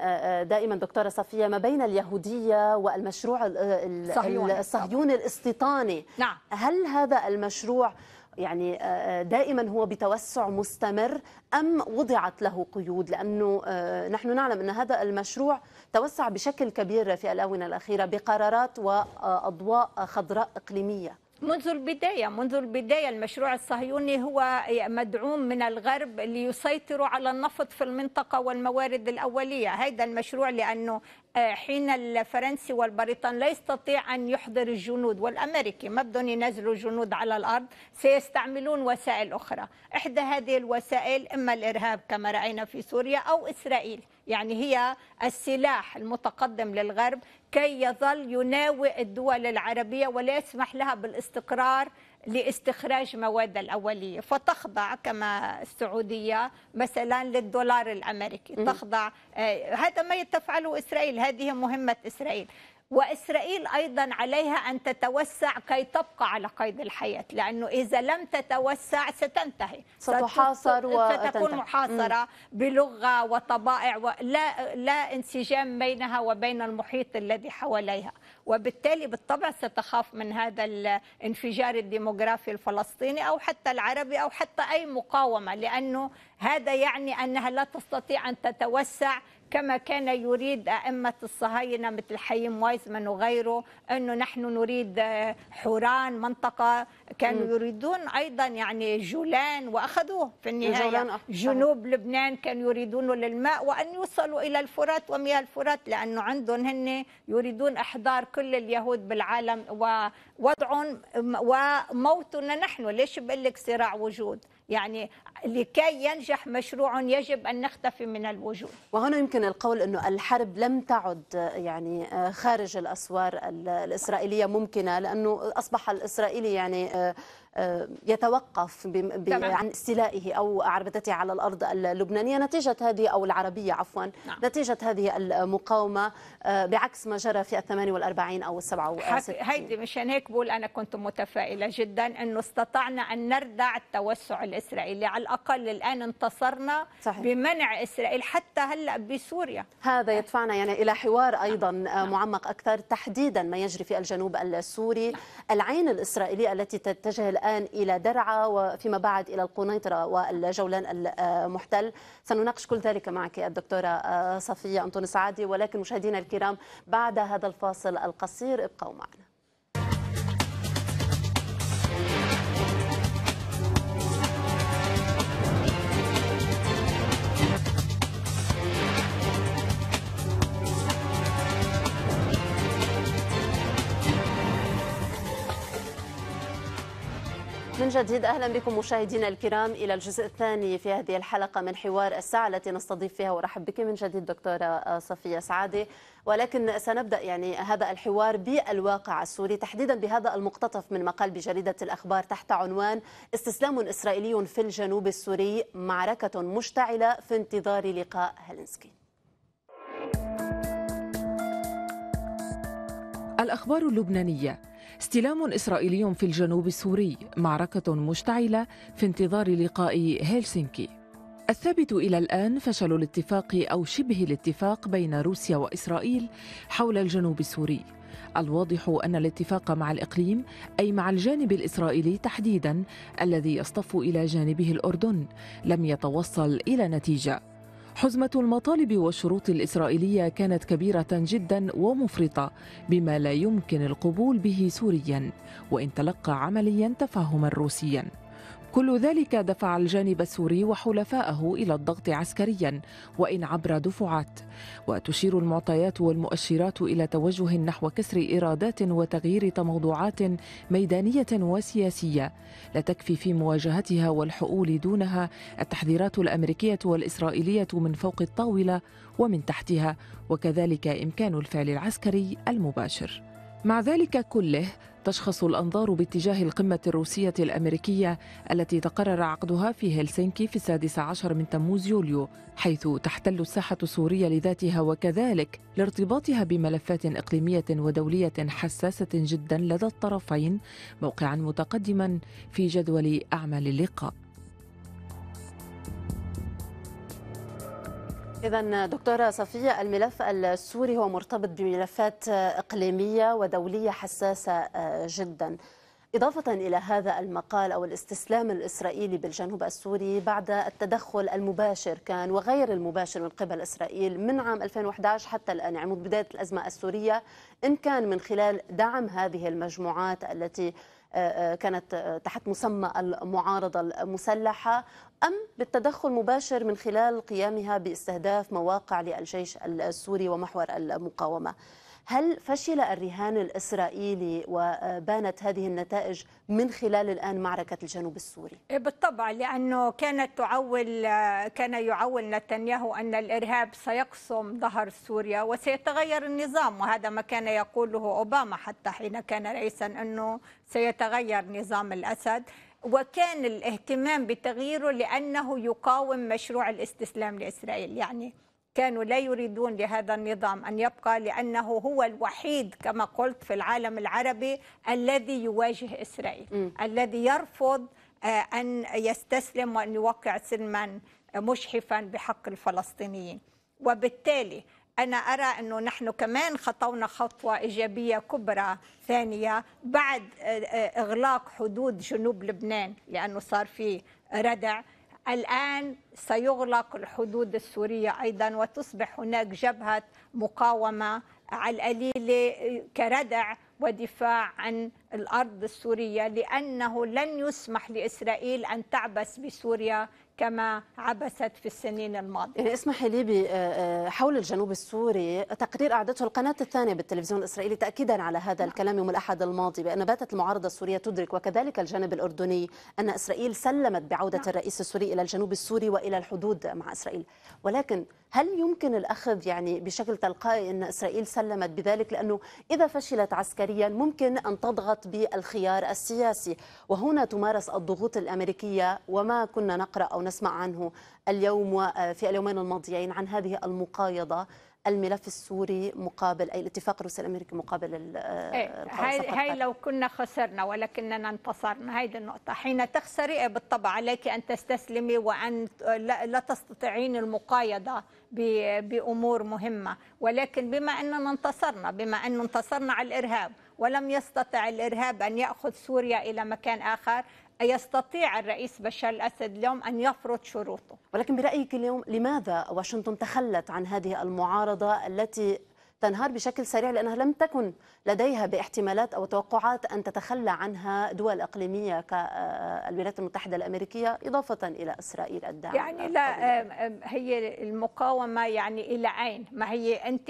دائما دكتورة صفية ما بين اليهودية والمشروع الصهيوني الاستيطاني نعم. هل هذا المشروع يعني آه، آه، دائما هو بتوسع مستمر أم وضعت له قيود لأنه آه، نحن نعلم أن هذا المشروع توسع بشكل كبير في الآونة الأخيرة بقرارات وأضواء خضراء إقليمية منذ البداية منذ البداية المشروع الصهيوني هو مدعوم من الغرب ليسيطروا على النفط في المنطقة والموارد الأولية هذا المشروع لأنه آه، حين الفرنسي والبريطاني لا يستطيع أن يحضر الجنود والأمريكي ما بدهم ينزلوا جنود على الأرض سيستعملون وسائل أخرى إحدى هذه الوسائل إما الإرهاب كما رأينا في سوريا أو إسرائيل يعني هي السلاح المتقدم للغرب كي يظل يناوئ الدول العربية ولا يسمح لها بالاستقرار لاستخراج مواد الأولية فتخضع كما السعودية مثلا للدولار الأمريكي تخضع آه، هذا ما تفعله إسرائيل هذه مهمة إسرائيل وإسرائيل أيضا عليها أن تتوسع كي تبقى على قيد الحياة لأنه إذا لم تتوسع ستنتهي ستحاصر وتكون محاصرة بلغة وطبائع ولا لا انسجام بينها وبين المحيط الذي حواليها وبالتالي بالطبع ستخاف من هذا الانفجار الديموغرافي الفلسطيني أو حتى العربي أو حتى أي مقاومة لأنه هذا يعني أنها لا تستطيع أن تتوسع كما كان يريد أئمة الصهاينة مثل حيم وايزمان وغيره أنه نحن نريد حوران منطقة كانوا يريدون أيضا يعني جولان وأخذوه في النهاية جنوب لبنان كانوا يريدونه للماء وأن يوصلوا إلى الفرات ومياه الفرات لأنه عندهم هن يريدون إحضار كل اليهود بالعالم ووضع وموتنا نحن ليش بقول لك صراع وجود يعني لكي ينجح مشروع يجب ان نختفي من الوجود وهنا يمكن القول انه الحرب لم تعد يعني خارج الاسوار الاسرائيليه ممكنه لانه اصبح الاسرائيلي يعني آه، يتوقف عن استيلائه أو عربدته على الأرض اللبنانية نتيجة هذه أو العربية عفوا نعم. نتيجة هذه المقاومة آه، بعكس ما جرى في ال 48 أو ال 67 هيدي مشان هيك بقول أنا كنت متفائلة جدا أنه استطعنا أن نردع التوسع الإسرائيلي على الأقل الآن انتصرنا صحيح. بمنع إسرائيل حتى هلأ بسوريا هذا يدفعنا يعني إلى حوار أيضا آه، نعم. نعم. معمق أكثر تحديدا ما يجري في الجنوب السوري نعم. العين الإسرائيلية التي تتجه الآن إلى درعا وفيما بعد إلى القنيطرة والجولان المحتل سنناقش كل ذلك معك الدكتورة آه، صفية أنطوني سعادي ولكن مشاهدينا الكرام بعد هذا الفاصل القصير ابقوا معنا جديد اهلا بكم مشاهدينا الكرام الى الجزء الثاني في هذه الحلقه من حوار الساعه التي نستضيف فيها وارحب بك من جديد دكتوره صفيه سعاده ولكن سنبدا يعني هذا الحوار بالواقع السوري تحديدا بهذا المقتطف من مقال بجريده الاخبار تحت عنوان استسلام اسرائيلي في الجنوب السوري معركه مشتعله في انتظار لقاء هلنسكي الاخبار اللبنانيه استلام إسرائيلي في الجنوب السوري معركة مشتعلة في انتظار لقاء هلسنكي الثابت إلى الآن فشل الاتفاق أو شبه الاتفاق بين روسيا وإسرائيل حول الجنوب السوري الواضح أن الاتفاق مع الإقليم أي مع الجانب الإسرائيلي تحديدا الذي يصطف إلى جانبه الأردن لم يتوصل إلى نتيجة حزمة المطالب والشروط الإسرائيلية كانت كبيرة جدا ومفرطة بما لا يمكن القبول به سوريا وإن تلقى عمليا تفهما روسيا كل ذلك دفع الجانب السوري وحلفائه الى الضغط عسكريا وان عبر دفعات وتشير المعطيات والمؤشرات الى توجه نحو كسر ارادات وتغيير تموضعات ميدانيه وسياسيه لا تكفي في مواجهتها والحؤول دونها التحذيرات الامريكيه والاسرائيليه من فوق الطاوله ومن تحتها وكذلك امكان الفعل العسكري المباشر مع ذلك كله تشخص الأنظار باتجاه القمة الروسية الأمريكية التي تقرر عقدها في هلسنكي في السادس عشر من تموز يوليو حيث تحتل الساحة السورية لذاتها وكذلك لارتباطها بملفات إقليمية ودولية حساسة جدا لدى الطرفين موقعا متقدما في جدول أعمال اللقاء إذا دكتورة صفية الملف السوري هو مرتبط بملفات إقليمية ودولية حساسة آه، جدا إضافة إلى هذا المقال أو الاستسلام الإسرائيلي بالجنوب السوري بعد التدخل المباشر كان وغير المباشر من قبل إسرائيل من عام 2011 حتى الآن يعني منذ بداية الأزمة السورية إن كان من خلال دعم هذه المجموعات التي آه، آه، كانت تحت مسمى المعارضة المسلحة أم بالتدخل مباشر من خلال قيامها باستهداف مواقع للجيش السوري ومحور المقاومة هل فشل الرهان الإسرائيلي وبانت هذه النتائج من خلال الآن معركة الجنوب السوري؟ إيه، بالطبع لأنه كانت تعول كان يعول نتنياهو أن الإرهاب سيقسم ظهر سوريا وسيتغير النظام وهذا ما كان يقوله أوباما حتى حين كان رئيسا أنه سيتغير نظام الأسد وكان الاهتمام بتغييره لأنه يقاوم مشروع الاستسلام لإسرائيل يعني كانوا لا يريدون لهذا النظام أن يبقى لأنه هو الوحيد كما قلت في العالم العربي الذي يواجه إسرائيل م. الذي يرفض آه، أن يستسلم وأن يوقع سلما مشحفا بحق الفلسطينيين وبالتالي أنا أرى أنه نحن كمان خطونا خطوة إيجابية كبرى ثانية بعد آه، آه، إغلاق حدود جنوب لبنان لأنه صار في ردع الآن سيغلق الحدود السورية أيضا وتصبح هناك جبهة مقاومة على القليلة كردع ودفاع عن الأرض السورية لأنه لن يسمح لإسرائيل أن تعبث بسوريا كما عبست في السنين الماضية يعني اسمحي لي آه، آه، حول الجنوب السوري تقرير أعدته القناة الثانية بالتلفزيون الإسرائيلي تأكيدا على هذا نعم. الكلام يوم الأحد الماضي بأن باتت المعارضة السورية تدرك وكذلك الجانب الأردني أن إسرائيل سلمت بعودة نعم. الرئيس السوري إلى الجنوب السوري وإلى الحدود مع إسرائيل ولكن هل يمكن الأخذ يعني بشكل تلقائي أن إسرائيل سلمت بذلك لأنه إذا فشلت عسكريا ممكن أن تضغط بالخيار السياسي وهنا تمارس الضغوط الأمريكية وما كنا نقرأ أو نسمع عنه اليوم وفي اليومين الماضيين عن هذه المقايضة الملف السوري مقابل أي الاتفاق الروسي الأمريكي مقابل إيه، هاي, هاي لو كنا خسرنا ولكننا انتصرنا هذه النقطة حين تخسري إيه، بالطبع عليك أن تستسلمي وأن لا تستطيعين المقايضة بأمور مهمة ولكن بما أننا انتصرنا بما أنه انتصرنا على الإرهاب ولم يستطع الإرهاب أن يأخذ سوريا إلى مكان آخر يستطيع الرئيس بشار الأسد اليوم أن يفرض شروطه ولكن برأيك اليوم لماذا واشنطن تخلت عن هذه المعارضة التي تنهار بشكل سريع لأنها لم تكن لديها باحتمالات أو توقعات أن تتخلى عنها دول إقليمية كالولايات المتحدة الأمريكية إضافة إلى إسرائيل الداعمة يعني لا هي المقاومة يعني إلى عين ما هي أنت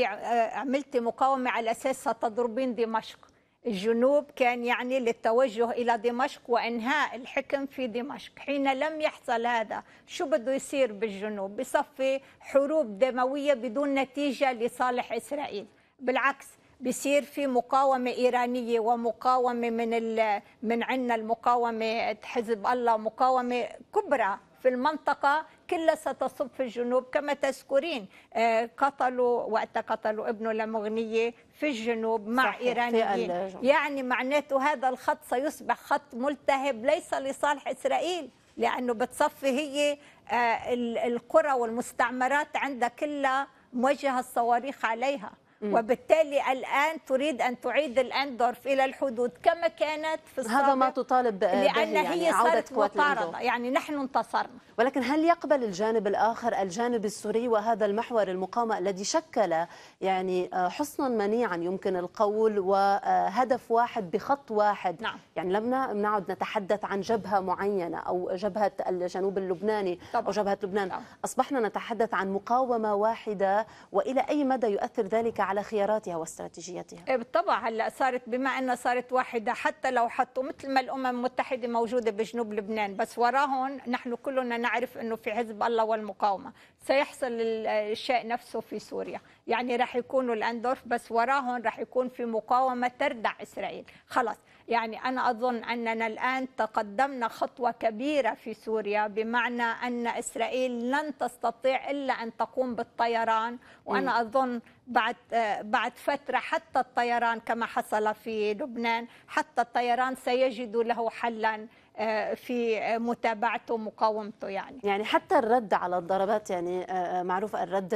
عملتي مقاومة على أساس ستضربين دمشق الجنوب كان يعني للتوجه إلى دمشق وإنهاء الحكم في دمشق حين لم يحصل هذا شو بده يصير بالجنوب بصفي حروب دموية بدون نتيجة لصالح إسرائيل بالعكس بصير في مقاومة إيرانية ومقاومة من من عندنا المقاومة حزب الله مقاومة كبرى في المنطقة كلها ستصب في الجنوب كما تذكرين آه، قتلوا وقت قتلوا ابنه لمغنية في الجنوب مع صحيح. إيرانيين يعني معناته هذا الخط سيصبح خط ملتهب ليس لصالح إسرائيل لأنه بتصفي هي آه، القرى والمستعمرات عندها كلها موجهة الصواريخ عليها وبالتالي الآن تريد أن تعيد الأندورف إلى الحدود كما كانت في السابق هذا ما تطالب به لأن يعني هي صارت مطاردة يعني نحن انتصرنا ولكن هل يقبل الجانب الآخر الجانب السوري وهذا المحور المقاومة الذي شكل يعني آه، حصنا منيعا يمكن القول وهدف واحد بخط واحد نعم. يعني لم نعد نتحدث عن جبهة معينة أو جبهة الجنوب اللبناني طبعا. أو جبهة لبنان طبعا. نعم. أصبحنا نتحدث عن مقاومة واحدة وإلى أي مدى يؤثر ذلك على خياراتها واستراتيجيتها إيه، بالطبع هلا صارت بما انها صارت واحده حتى لو حطوا مثل ما الامم المتحده موجوده بجنوب لبنان بس وراهم نحن كلنا نعرف انه في حزب الله والمقاومه سيحصل الشيء نفسه في سوريا يعني راح يكونوا الاندورف بس وراهم راح يكون في مقاومه تردع اسرائيل خلاص يعني أنا أظن أننا الآن تقدمنا خطوة كبيرة في سوريا بمعنى أن إسرائيل لن تستطيع إلا أن تقوم بالطيران وأنا أظن بعد بعد فترة حتى الطيران كما حصل في لبنان حتى الطيران سيجد له حلا آه، في متابعته ومقاومته يعني يعني حتى الرد على الضربات يعني آه، آه، معروف الرد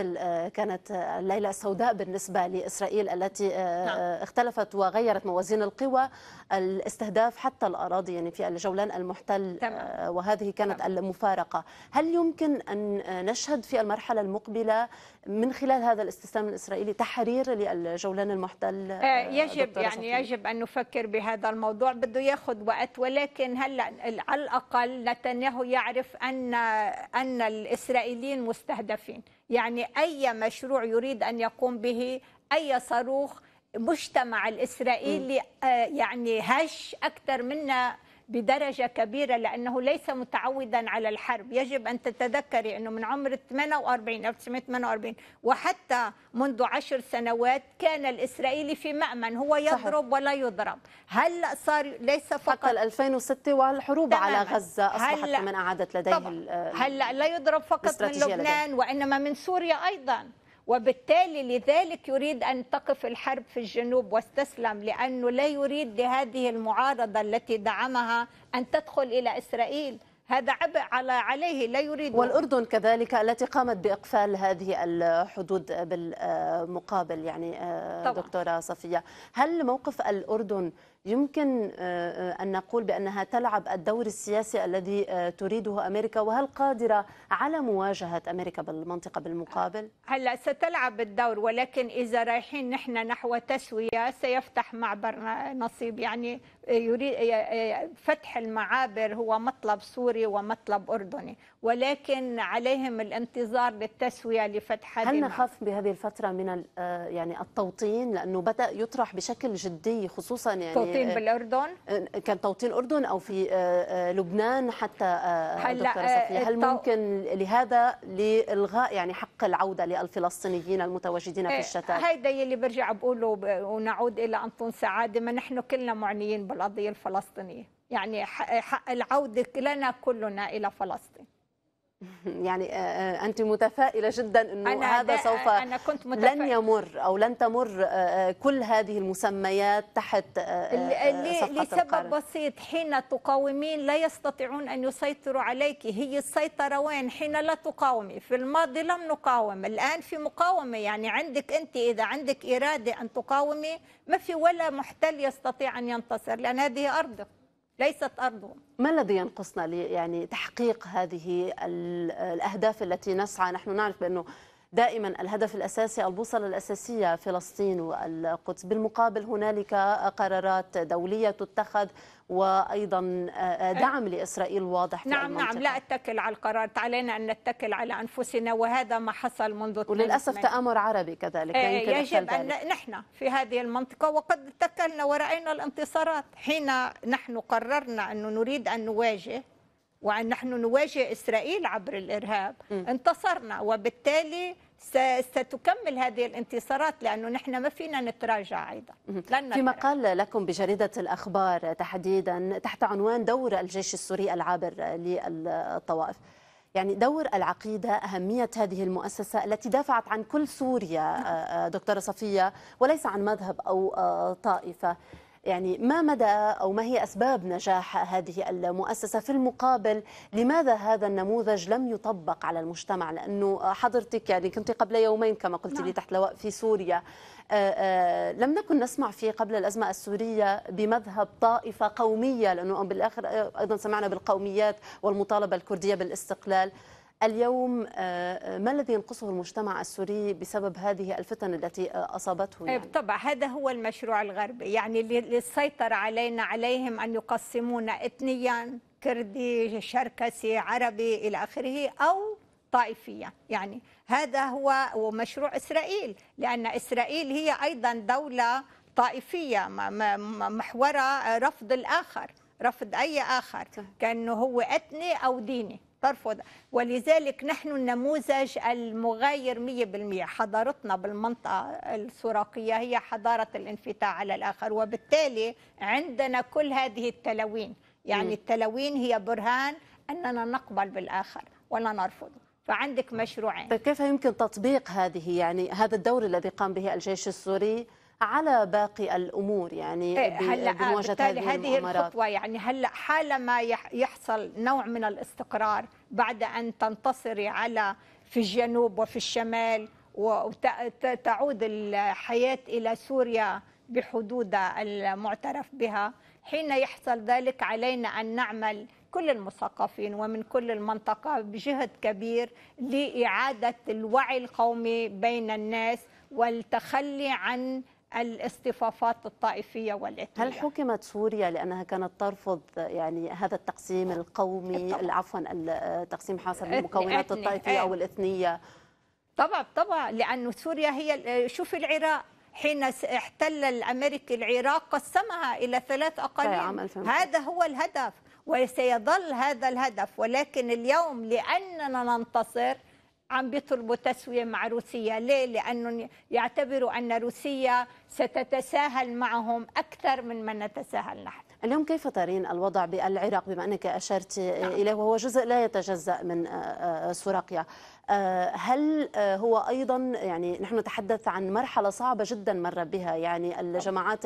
كانت الليله السوداء بالنسبه لاسرائيل التي نعم. اختلفت وغيرت موازين القوى الاستهداف حتى الاراضي يعني في الجولان المحتل تمام. وهذه كانت تمام. المفارقه هل يمكن ان نشهد في المرحله المقبله من خلال هذا الاستسلام الاسرائيلي تحرير للجولان المحتل يجب يعني يجب ان نفكر بهذا الموضوع بده ياخذ وقت ولكن هلا على الاقل نتنياهو يعرف ان ان الاسرائيليين مستهدفين يعني اي مشروع يريد ان يقوم به اي صاروخ مجتمع الاسرائيلي آه، يعني هش اكثر منا بدرجة كبيرة لأنه ليس متعودا على الحرب يجب أن تتذكري أنه من عمر 48 1948 وحتى منذ عشر سنوات كان الإسرائيلي في مأمن هو يضرب ولا يضرب هل صار ليس فقط حتى 2006 والحروب على غزة أصبحت هل... من أعادت لديه هلا هل لا يضرب فقط من لبنان لديه. وإنما من سوريا أيضا وبالتالي لذلك يريد أن تقف الحرب في الجنوب واستسلم لأنه لا يريد لهذه المعارضة التي دعمها أن تدخل إلى إسرائيل هذا عبء على عليه لا يريد والأردن كذلك التي قامت بإقفال هذه الحدود بالمقابل يعني آه، طبعا. دكتورة صفية هل موقف الأردن يمكن آه، آه، أن نقول بأنها تلعب الدور السياسي الذي آه، تريده أمريكا وهل قادرة على مواجهة أمريكا بالمنطقة بالمقابل؟ هلا ستلعب الدور ولكن إذا رايحين نحن نحو تسوية سيفتح معبر نصيب يعني يريد فتح المعابر هو مطلب سوري ومطلب أردني ولكن عليهم الانتظار للتسوية لفتح هذه هل نخاف بهذه الفترة من يعني التوطين لأنه بدأ يطرح بشكل جدي خصوصا يعني توطين آه، بالاردن آه، كان توطين اردن او في آه، لبنان حتى هلا هل, هل ممكن لهذا لالغاء يعني حق العوده للفلسطينيين المتواجدين في الشتات هيدا يلي برجع بقوله ونعود الى انطون سعاده ما نحن كلنا معنيين بالقضيه الفلسطينيه يعني حق العوده لنا كلنا الى فلسطين يعني آه، آه، انت متفائله جدا انه أنا هذا سوف أنا كنت لن يمر او لن تمر آه، كل هذه المسميات تحت لسبب بسيط حين تقاومين لا يستطيعون ان يسيطروا عليك هي السيطره وين حين لا تقاومي في الماضي لم نقاوم الان في مقاومه يعني عندك انت اذا عندك اراده ان تقاومي ما في ولا محتل يستطيع ان ينتصر لان هذه ارضك ليست ارضه ما الذي ينقصنا يعني تحقيق هذه الأهداف التي نسعى نحن نعرف بأنه دائما الهدف الاساسي البوصله الاساسيه فلسطين والقدس بالمقابل هنالك قرارات دوليه تتخذ وايضا آه، آه، دعم لاسرائيل واضح في نعم, نعم، المنطقة. نعم لا اتكل على القرار علينا ان نتكل على انفسنا وهذا ما حصل منذ وللاسف تامر عربي كذلك آه، يجب ان نحن في هذه المنطقه وقد اتكلنا وراينا الانتصارات حين نحن قررنا انه نريد ان نواجه وأن نحن نواجه إسرائيل عبر الإرهاب م. انتصرنا وبالتالي ستكمل هذه الانتصارات لانه نحن ما فينا نتراجع ايضا لن في مقال لكم بجريده الاخبار تحديدا تحت عنوان دور الجيش السوري العابر للطوائف يعني دور العقيدة أهمية هذه المؤسسة التي دافعت عن كل سوريا آه، آه، دكتورة صفية وليس عن مذهب أو آه، طائفة يعني ما مدى أو ما هي أسباب نجاح هذه المؤسسة في المقابل لماذا هذا النموذج لم يطبق على المجتمع لأنه حضرتك يعني كنت قبل يومين كما قلت نعم. لي تحت لواء في سوريا آه، آه، لم نكن نسمع في قبل الأزمة السورية بمذهب طائفة قومية لأنه بالآخر أيضا سمعنا بالقوميات والمطالبة الكردية بالاستقلال اليوم آه، آه، ما الذي ينقصه المجتمع السوري بسبب هذه الفتن التي آه، أصابته طيب، يعني؟ بالطبع هذا هو المشروع الغربي يعني للسيطرة علينا عليهم أن يقسمونا إثنيا كردي شركسي عربي إلى آخره أو طائفيا يعني هذا هو ومشروع إسرائيل لأن إسرائيل هي أيضا دولة طائفية محورة رفض الآخر رفض أي آخر كأنه هو أثني أو ديني ترفض ولذلك نحن النموذج المغاير 100% حضارتنا بالمنطقة السراقية هي حضارة الانفتاح على الآخر وبالتالي عندنا كل هذه التلوين يعني التلوين هي برهان أننا نقبل بالآخر ولا نرفضه فعندك مشروعين طيب، كيف يمكن تطبيق هذه يعني هذا الدور الذي قام به الجيش السوري على باقي الامور يعني إيه، هلا آه، بمواجهه هذه, هذه الخطوه يعني هلا حالما يحصل نوع من الاستقرار بعد ان تنتصري على في الجنوب وفي الشمال وتعود الحياه الى سوريا بحدودها المعترف بها حين يحصل ذلك علينا أن نعمل كل المثقفين ومن كل المنطقة بجهد كبير لإعادة الوعي القومي بين الناس والتخلي عن الاصطفافات الطائفيه والاثنيه هل حكمت سوريا لانها كانت ترفض يعني هذا التقسيم القومي عفوا التقسيم حاصل المكونات أتني. الطائفيه او إيه. الاثنيه طبعا طبعا لانه سوريا هي شوف العراق حين احتل الامريكي العراق قسمها الى ثلاث طيب، اقاليم هذا هو الهدف وسيظل هذا الهدف ولكن اليوم لاننا ننتصر عم بيطلبوا تسوية مع روسيا ليه؟ لأنهم يعتبروا أن روسيا ستتساهل معهم أكثر من ما نتساهل نحن اليوم كيف ترين الوضع بالعراق بما أنك أشرت نعم. إليه وهو جزء لا يتجزأ من آه، آه، سوريا آه، هل هو أيضا يعني نحن نتحدث عن مرحلة صعبة جدا مر بها يعني الجماعات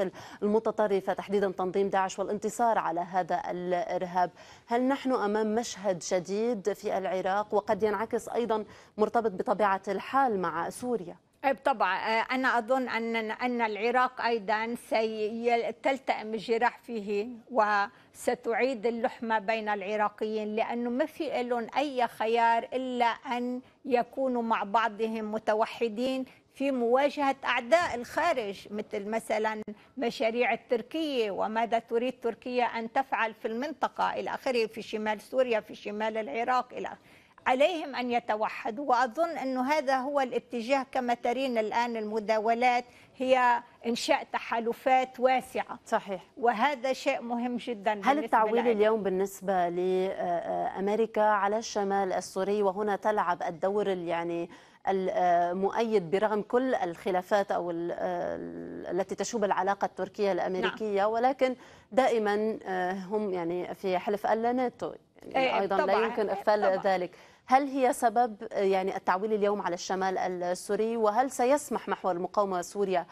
المتطرفة تحديدا تنظيم داعش والانتصار على هذا الإرهاب هل نحن أمام مشهد جديد في العراق وقد ينعكس أيضا مرتبط بطبيعة الحال مع سوريا طبعا آه، انا اظن ان ان العراق ايضا سيلتئم الجراح فيه وستعيد اللحمه بين العراقيين لانه ما في لهم اي خيار الا ان يكونوا مع بعضهم متوحدين في مواجهة أعداء الخارج مثل مثلا مشاريع التركية وماذا تريد تركيا أن تفعل في المنطقة إلى آخره في شمال سوريا في شمال العراق إلى آخره عليهم أن يتوحدوا وأظن أنه هذا هو الاتجاه كما ترين الآن المداولات هي إنشاء تحالفات واسعة صحيح وهذا شيء مهم جدا هل التعويل اليوم بالنسبة لأمريكا على الشمال السوري وهنا تلعب الدور يعني المؤيد برغم كل الخلافات او التي تشوب العلاقه التركيه الامريكيه نعم. ولكن دائما آه، هم يعني في حلف الناتو ناتو يعني إيه، ايضا طبعاً. لا يمكن اغفال إيه، ذلك هل هي سبب يعني التعويل اليوم على الشمال السوري وهل سيسمح محور المقاومة سوريا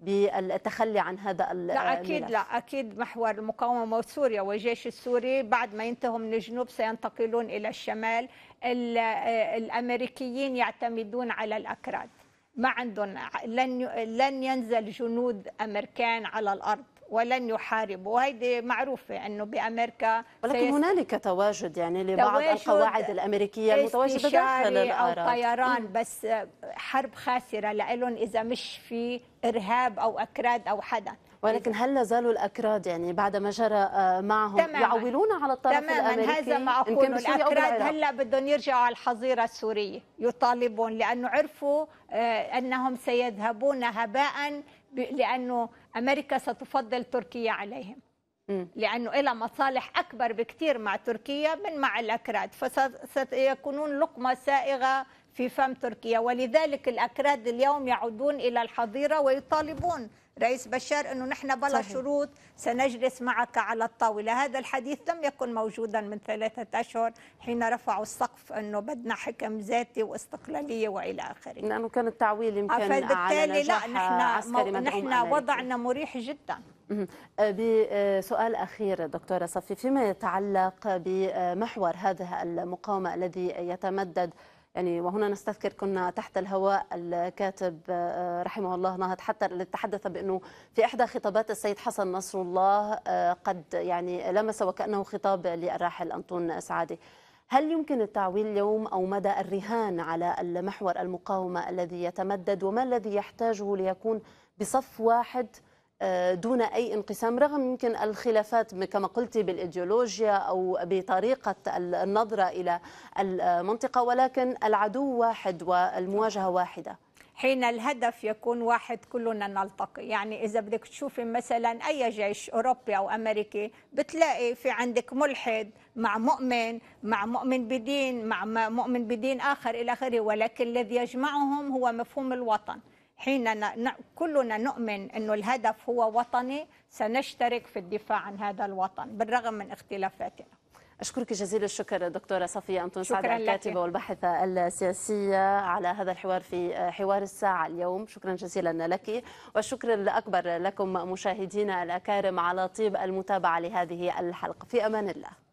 بالتخلي عن هذا لا أكيد لا أكيد محور المقاومة وسوريا والجيش السوري بعد ما ينتهوا من الجنوب سينتقلون إلى الشمال الأمريكيين يعتمدون على الأكراد ما عندهم لن لن ينزل جنود امريكان على الارض ولن يحاربوا وهيدي معروفة أنه بأمريكا ولكن هنالك تواجد يعني لبعض تواجد القواعد الأمريكية المتواجدة داخل أو طيران بس حرب خاسرة لهم إذا مش في إرهاب أو أكراد أو حدا ولكن هل لازالوا الاكراد يعني بعد ما جرى آه، معهم تماماً. يعولون على الطرف تماما الامريكي هذا ما اقوله الاكراد هلا بدهم يرجعوا على الحظيره السوريه يطالبون لانه عرفوا آه، انهم سيذهبون هباء لانه أمريكا ستفضل تركيا عليهم لأنه إلى مصالح أكبر بكثير مع تركيا من مع الأكراد فسيكونون لقمة سائغة في فم تركيا ولذلك الأكراد اليوم يعودون إلى الحظيرة ويطالبون رئيس بشار أنه نحن بلا صحيح. شروط سنجلس معك على الطاولة هذا الحديث لم يكن موجودا من ثلاثة أشهر حين رفعوا السقف أنه بدنا حكم ذاتي واستقلالية وإلى آخره لأنه نعم، كان التعويل يمكن آه، على نجاح لا نحن, مو... نحن وضعنا مريح جدا آه، بسؤال أخير دكتورة صفي فيما يتعلق بمحور هذه المقاومة الذي يتمدد يعني وهنا نستذكر كنا تحت الهواء الكاتب آه، رحمه الله نهض حتى اللي تحدث بانه في احدى خطابات السيد حسن نصر الله آه، قد يعني لمس وكانه خطاب للراحل انطون سعاده هل يمكن التعويل اليوم او مدى الرهان على المحور المقاومه الذي يتمدد وما الذي يحتاجه ليكون بصف واحد آه، دون أي انقسام رغم يمكن الخلافات كما قلت بالإيديولوجيا أو بطريقة النظرة إلى المنطقة ولكن العدو واحد والمواجهة واحدة حين الهدف يكون واحد كلنا نلتقي يعني إذا بدك تشوفي مثلا أي جيش أوروبي أو أمريكي بتلاقي في عندك ملحد مع مؤمن مع مؤمن بدين مع مؤمن بدين آخر إلى آخره ولكن الذي يجمعهم هو مفهوم الوطن حين كلنا نؤمن أنه الهدف هو وطني سنشترك في الدفاع عن هذا الوطن بالرغم من اختلافاتنا أشكرك جزيل الشكر دكتورة صفية أنطون سعد الكاتبة والباحثة السياسية على هذا الحوار في حوار الساعة اليوم شكرا جزيلا لك والشكر الأكبر لكم مشاهدينا الأكارم على طيب المتابعة لهذه الحلقة في أمان الله